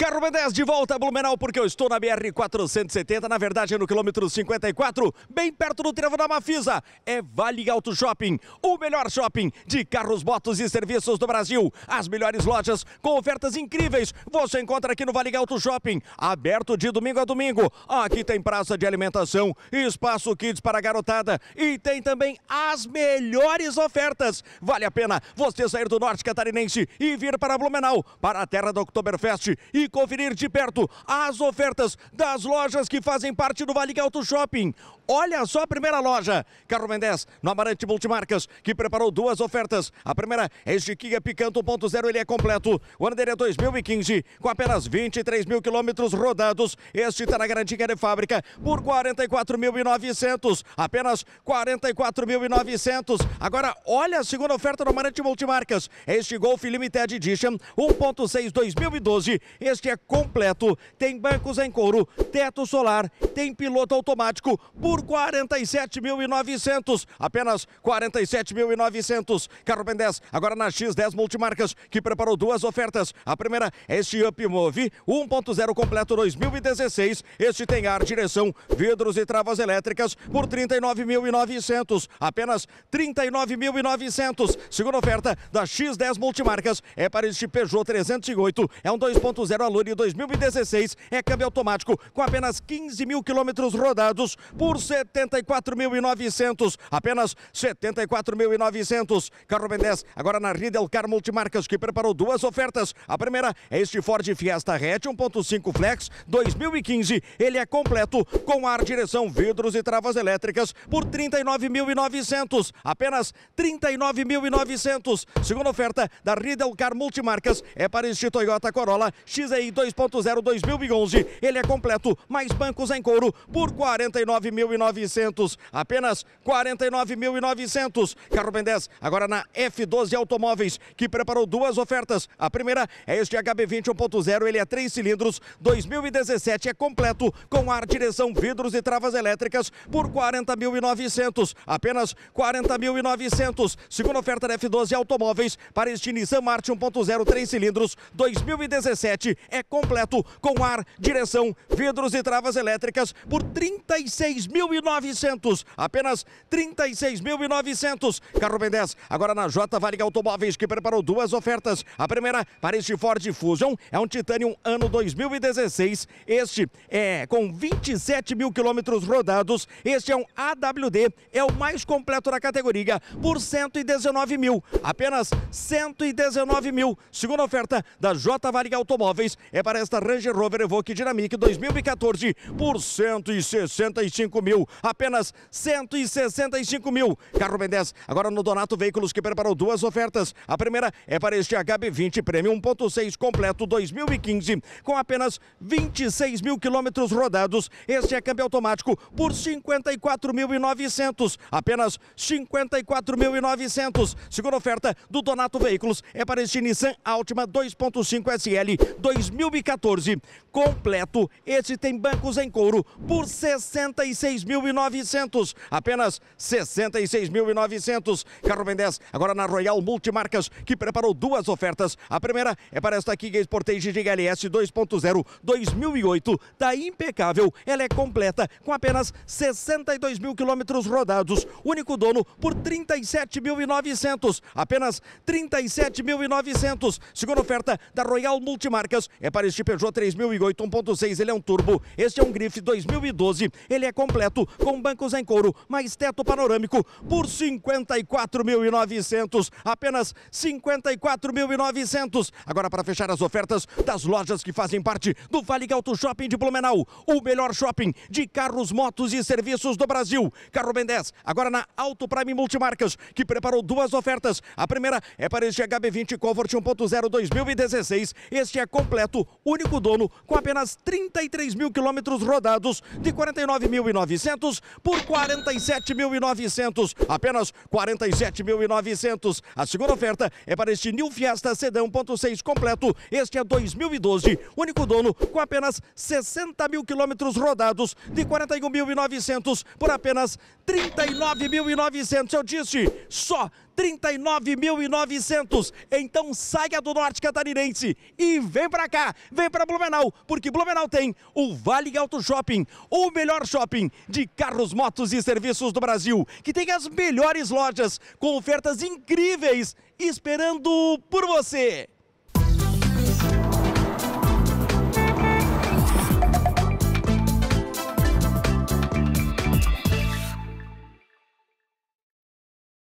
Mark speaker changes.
Speaker 1: Carro B10 de volta a Blumenau, porque eu estou na BR-470, na verdade no quilômetro 54, bem perto do trevo da Mafisa. É Vale Auto Shopping, o melhor shopping de carros, motos e serviços do Brasil. As melhores lojas com ofertas incríveis você encontra aqui no Vale Auto Shopping, aberto de domingo a domingo. Aqui tem praça de alimentação, espaço kids para garotada e tem também as melhores ofertas. Vale a pena você sair do norte catarinense e vir para Blumenau, para a terra do Oktoberfest e conferir de perto as ofertas das lojas que fazem parte do Vale Alto Shopping. Olha só a primeira loja, Carro Mendes, no Amarante Multimarcas, que preparou duas ofertas. A primeira é este Kia Picanto 1.0, ele é completo. O ano dele é 2015, com apenas 23 mil quilômetros rodados. Este está na garantia de fábrica por 44.900, apenas 44.900. Agora, olha a segunda oferta no Amarante Multimarcas. É este Golf Limited Edition 1.6 2012, este é completo, tem bancos em couro, teto solar em piloto automático por 47.900. Apenas 47.900. Carro Ben 10, agora na X10 Multimarcas, que preparou duas ofertas. A primeira é este Up Move 1.0 completo 2016. Este tem ar, direção, vidros e travas elétricas por 39.900. Apenas 39.900. Segunda oferta da X10 Multimarcas é para este Peugeot 308. É um 2.0 Alure 2016. É câmbio automático com apenas 15 mil quilômetros rodados por 74.900. Apenas 74.900. Carro Ben 10, agora na Riedel Car Multimarcas, que preparou duas ofertas. A primeira é este Ford Fiesta Hatch 1.5 Flex 2015. Ele é completo com ar, direção, vidros e travas elétricas por 39.900. Apenas 39.900. Segunda oferta da Riedel Car Multimarcas é para este Toyota Corolla XEI 2.0 2011. Ele é completo, mais bancos em Couro por 49.900. Apenas 49.900. Carro Ben 10 agora na F12 Automóveis, que preparou duas ofertas. A primeira é este HB20 1.0, ele é três cilindros, 2017 é completo, com ar, direção, vidros e travas elétricas por 40.900. Apenas 40.900. Segunda oferta da F12 Automóveis para este Nissan March 1.0, três cilindros, 2017 é completo, com ar, direção, vidros e travas elétricas Américas por 36.900. Apenas 36.900. Carro b 10 agora na J Varig Automóveis, que preparou duas ofertas. A primeira para este Ford Fusion é um Titanium ano 2016. Este é com 27 mil quilômetros rodados. Este é um AWD, é o mais completo da categoria, por 119 mil. Apenas 119 mil. Segunda oferta da J Varig Automóveis é para esta Range Rover Evoque Dynamic 2014 por 165 mil. Apenas 165 mil. Carro Ben 10. Agora no Donato Veículos que preparou duas ofertas. A primeira é para este HB20 Premium 1.6 completo 2015 com apenas 26 mil quilômetros rodados. Este é câmbio automático por 54.900. Apenas 54.900. Segunda oferta do Donato Veículos é para este Nissan Altima 2.5 SL 2014 completo. Este tem bancos em couro por 66.900. Apenas 66.900. Carro Ben 10 agora na Royal Multimarcas, que preparou duas ofertas. A primeira é para esta Kia Sportage de GLS 2.0 2008. da impecável. Ela é completa com apenas 62 mil quilômetros rodados. Único dono por 37.900. Apenas 37.900. Segunda oferta da Royal Multimarcas é para este Peugeot 3008 1.6. Ele é um turbo. Este é um grife 2012. Ele é completo, com bancos em couro, mais teto panorâmico, por 54.900. Apenas 54.900. Agora, para fechar as ofertas das lojas que fazem parte do Vale Alto Shopping de Blumenau, o melhor shopping de carros, motos e serviços do Brasil. Carro Ben 10, agora na Auto Prime Multimarcas, que preparou duas ofertas. A primeira é para este HB20 Comfort 1.0 2016. Este é completo, único dono, com apenas 33 mil quilômetros rodados negociados de 49.900 por 47.900. Apenas 47.900. A segunda oferta é para este New Fiesta Sedã 1.6 completo. Este é 2012, único dono com apenas 60 mil quilômetros rodados de 41.900 por apenas 39.900. Eu disse, só 39.900. Então saia do norte catarinense e vem para cá, vem para Blumenau, porque Blumenau tem o Vale Auto Shopping, o melhor shopping de carros, motos e serviços do Brasil, que tem as melhores lojas com ofertas incríveis esperando por você.